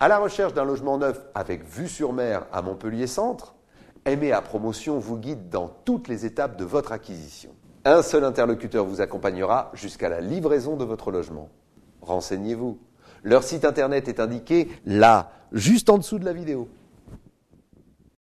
à la recherche d'un logement neuf avec vue sur mer à Montpellier Centre, à Promotion vous guide dans toutes les étapes de votre acquisition. Un seul interlocuteur vous accompagnera jusqu'à la livraison de votre logement. Renseignez-vous. Leur site internet est indiqué là, juste en dessous de la vidéo.